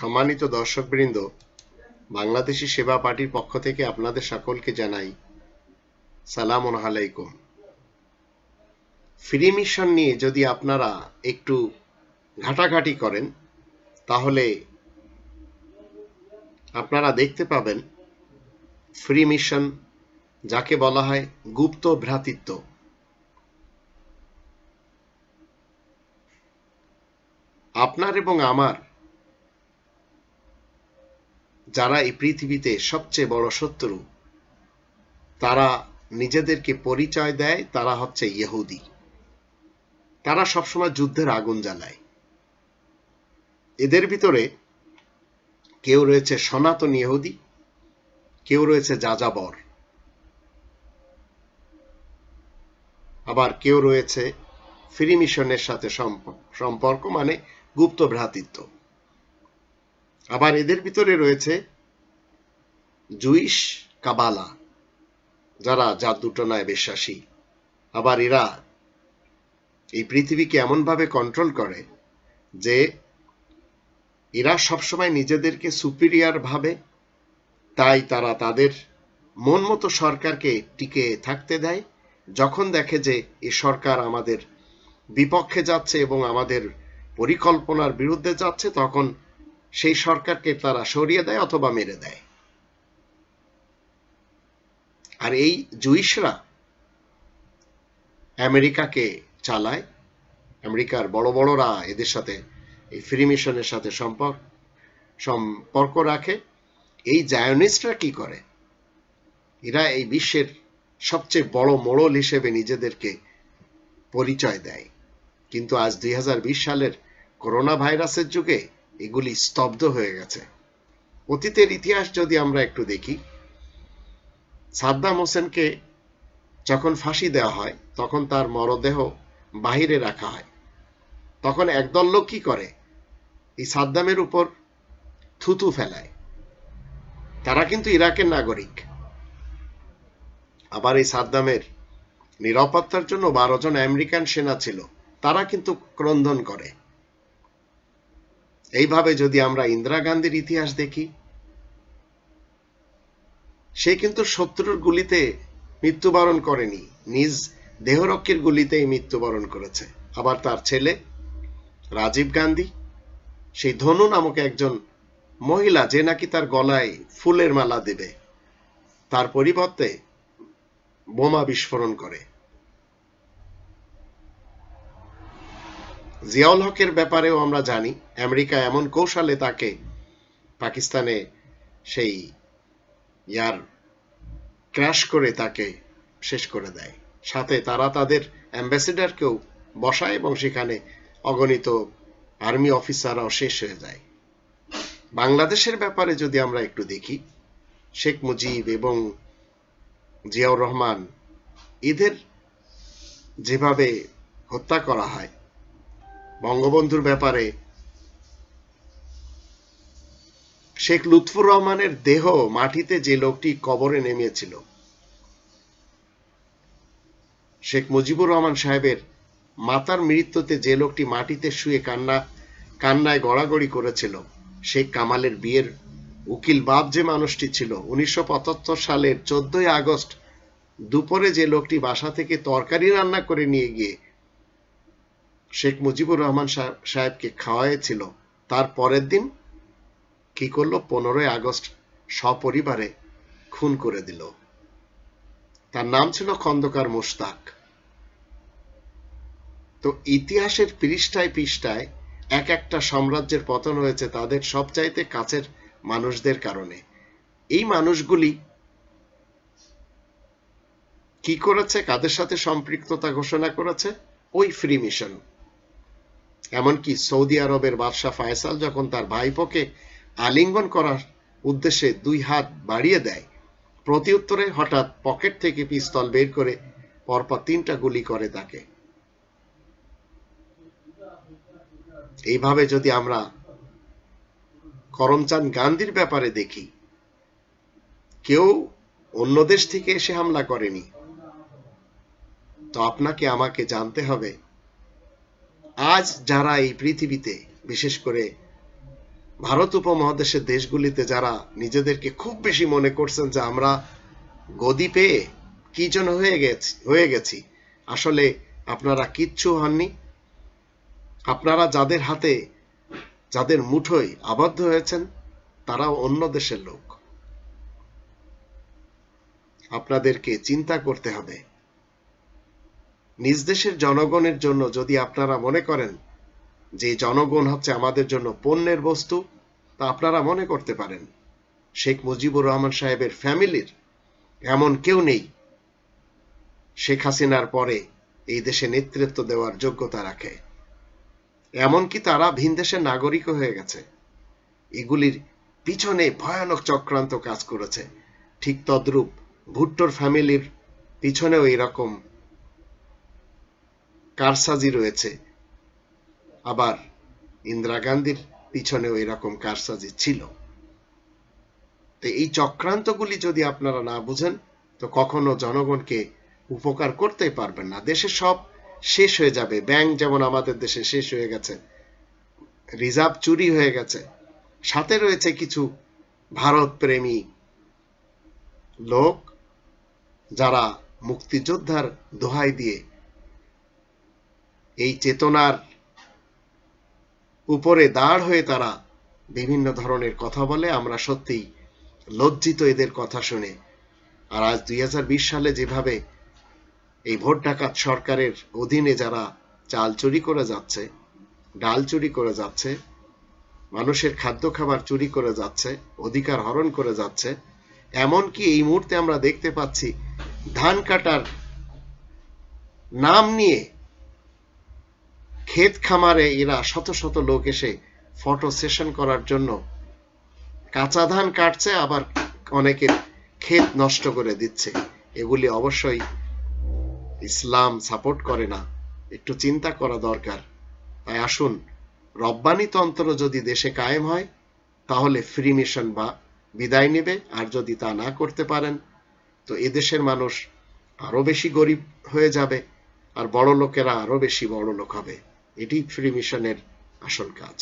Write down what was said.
সম্মানিত দর্শকবৃন্দ বাংলাদেশি সেবা পার্টির পক্ষ থেকে আপনাদের সকলকে জানাই সালাম আলাইকুম ফ্রি মিশন নিয়ে যদি আপনারা একটু ঘাটাঘাটি করেন তাহলে আপনারা দেখতে পাবেন ফ্রি মিশন যাকে বলা হয় গুপ্ত ভ্রাতৃত্ব আপনার এবং আমার যারা এই পৃথিবীতে সবচেয়ে বড় শত্রু তারা নিজেদেরকে পরিচয় দেয় তারা হচ্ছে ইহুদি তারা সবসময় যুদ্ধের আগুন জ্বালায় এদের ভিতরে কেউ রয়েছে সনাতন ইহুদি কেউ রয়েছে যাযাবর আবার কেউ রয়েছে ফ্রি মিশনের সাথে সম্পর্ক মানে গুপ্ত ভ্রাতৃত্ব আবার এদের ভিতরে রয়েছে জুইশ কাবালা যারা জাদুটনায় বিশ্বাসী আবার এরা এই পৃথিবীকে এমনভাবে কন্ট্রোল করে যে এরা সবসময় নিজেদেরকে সুপিরিয়ার ভাবে তাই তারা তাদের মন মতো সরকারকে টিকে থাকতে দেয় যখন দেখে যে এ সরকার আমাদের বিপক্ষে যাচ্ছে এবং আমাদের পরিকল্পনার বিরুদ্ধে যাচ্ছে তখন সেই সরকারকে তারা সরিয়ে দেয় অথবা মেরে দেয় আর এই জুইশরা আমেরিকাকে চালায় আমেরিকার বড় বড়রা এদের সাথে এই ফ্রি মিশনের সাথে সম্পর্ক সম্পর্ক রাখে এই জায়নিস্টরা কি করে এরা এই বিশ্বের সবচেয়ে বড় মোড়ল হিসেবে নিজেদেরকে পরিচয় দেয় কিন্তু আজ দুই সালের করোনা ভাইরাসের যুগে এগুলি স্তব্ধ হয়ে গেছে অতীতের ইতিহাস যদি আমরা একটু দেখি সাদ্দাম হোসেনকে যখন ফাঁসি দেওয়া হয় তখন তার মরদেহ বাহিরে রাখা হয় তখন একদল লোক কি করে এই সাদ্দামের উপর থুতু ফেলায় তারা কিন্তু ইরাকের নাগরিক আবার এই সাদ্দামের নিরাপত্তার জন্য বারো জন আমেরিকান সেনা ছিল তারা কিন্তু ক্রন্দন করে এইভাবে যদি আমরা ইন্দিরা গান্ধীর ইতিহাস দেখি সে কিন্তু শত্রুর গুলিতে মৃত্যুবরণ করেনি নিজ দেহরক্ষীর গুলিতেই মৃত্যুবরণ করেছে আবার তার ছেলে রাজীব গান্ধী সেই ধনু নামক একজন মহিলা যে নাকি তার গলায় ফুলের মালা দেবে তার পরিবর্তে বোমা বিস্ফোরণ করে জিয়াউল হকের ব্যাপারেও আমরা জানি আমেরিকা এমন কৌশলে তাকে পাকিস্তানে সেই ইয়ার ক্র্যাশ করে তাকে শেষ করে দেয় সাথে তারা তাদের অ্যাম্বাসেডারকেও বসায় এবং সেখানে অগণিত আর্মি অফিসাররাও শেষ হয়ে যায় বাংলাদেশের ব্যাপারে যদি আমরা একটু দেখি শেখ মুজিব এবং জিয়াউর রহমান এদের যেভাবে হত্যা করা হয় বঙ্গবন্ধুর ব্যাপারে শেখ লুৎফুর রহমানের দেহ মাটিতে যে লোকটি কবরে নেমেছিল শেখ মুজিবুর রহমান সাহেবের মাতার মৃত্যুতে যে লোকটি মাটিতে শুয়ে কান্না কান্নায় গড়াগড়ি করেছিল শেখ কামালের বিয়ের উকিল বাপ যে মানুষটি ছিল উনিশশো সালের চোদ্দই আগস্ট দুপুরে যে লোকটি বাসা থেকে তরকারি রান্না করে নিয়ে গিয়ে শেখ মুজিবুর রহমান সাহেবকে খাওয়াইছিল তার পরের দিন কি করলো পনেরোই আগস্ট সপরিবারে খুন করে দিল তার নাম ছিল খন্দকার মোশতাক তো ইতিহাসের পৃষ্ঠায় পৃষ্ঠায় এক একটা সাম্রাজ্যের পতন হয়েছে তাদের সবচাইতে কাছের মানুষদের কারণে এই মানুষগুলি কি করেছে কাদের সাথে সম্পৃক্ততা ঘোষণা করেছে ওই ফ্রি মিশন এমনকি সৌদি আরবের বাদশাহ ফায়সাল যখন তার ভাইপোকে আলিঙ্গন করার উদ্দেশ্যে দুই হাত বাড়িয়ে দেয় প্রতি উত্তরে হঠাৎ পকেট থেকে পিস্তল বের করে পরপর তিনটা গুলি করে তাকে এইভাবে যদি আমরা করমচাঁদ গান্ধীর ব্যাপারে দেখি কেউ অন্য দেশ থেকে এসে হামলা করেনি তো আপনাকে আমাকে জানতে হবে আজ যারা এই পৃথিবীতে বিশেষ করে ভারত উপমহাদেশের দেশগুলিতে যারা নিজেদেরকে খুব বেশি মনে করছেন যে আমরা গদি পেয়ে কি যেন হয়ে গেছি হয়ে গেছি আসলে আপনারা কিচ্ছু হননি আপনারা যাদের হাতে যাদের মুঠোয় আবদ্ধ হয়েছেন তারাও অন্য দেশের লোক আপনাদেরকে চিন্তা করতে হবে নিজ দেশের জনগণের জন্য যদি আপনারা মনে করেন যে জনগণ হচ্ছে আমাদের জন্য পণ্যের বস্তু তা আপনারা মনে করতে পারেন শেখ মুজিবুর রহমান সাহেবের ফ্যামিলির এমন কেউ নেই শেখ হাসিনার পরে এই দেশে নেতৃত্ব দেওয়ার যোগ্যতা রাখে এমনকি তারা ভিন দেশের নাগরিক হয়ে গেছে এগুলির পিছনে ভয়ানক চক্রান্ত কাজ করেছে ঠিক তদ্রূপ ভুট্টোর ফ্যামিলির পিছনেও এরকম কারসাজি রয়েছে আবার ইন্দিরা গান্ধীর পিছনেও এরকম কারসাজি ছিল তো এই চক্রান্তগুলি যদি আপনারা না বুঝেন তো কখনো জনগণকে উপকার করতে পারবেন না দেশে সব শেষ হয়ে যাবে ব্যাংক যেমন আমাদের দেশে শেষ হয়ে গেছে রিজার্ভ চুরি হয়ে গেছে সাথে রয়েছে কিছু ভারত প্রেমী লোক যারা মুক্তিযোদ্ধার দোহাই দিয়ে এই চেতনার উপরে দাঁড় হয়ে তারা বিভিন্ন ধরনের কথা বলে আমরা সত্যিই লজ্জিত এদের কথা শুনে আর আজ দুই সালে যেভাবে এই ভোট ডাকাত সরকারের অধীনে যারা চাল চুরি করে যাচ্ছে ডাল চুরি করে যাচ্ছে মানুষের খাদ্য খাবার চুরি করে যাচ্ছে অধিকার হরণ করে যাচ্ছে এমনকি এই মুহূর্তে আমরা দেখতে পাচ্ছি ধান কাটার নাম নিয়ে ক্ষেত খামারে এরা শত শত লোক এসে ফটো সেশন করার জন্য কাঁচা ধান কাটছে আবার অনেকে ক্ষেত নষ্ট করে দিচ্ছে এগুলি অবশ্যই ইসলাম সাপোর্ট করে না একটু চিন্তা করা দরকার তাই আসুন রব্বানি তন্ত্র যদি দেশে কায়েম হয় তাহলে ফ্রি মিশন বা বিদায় নেবে আর যদি তা না করতে পারেন তো এদেশের মানুষ আরো বেশি গরিব হয়ে যাবে আর বড় লোকেরা আরো বেশি বড় লোক হবে এটি ফ্রি মিশনের আসল কাজ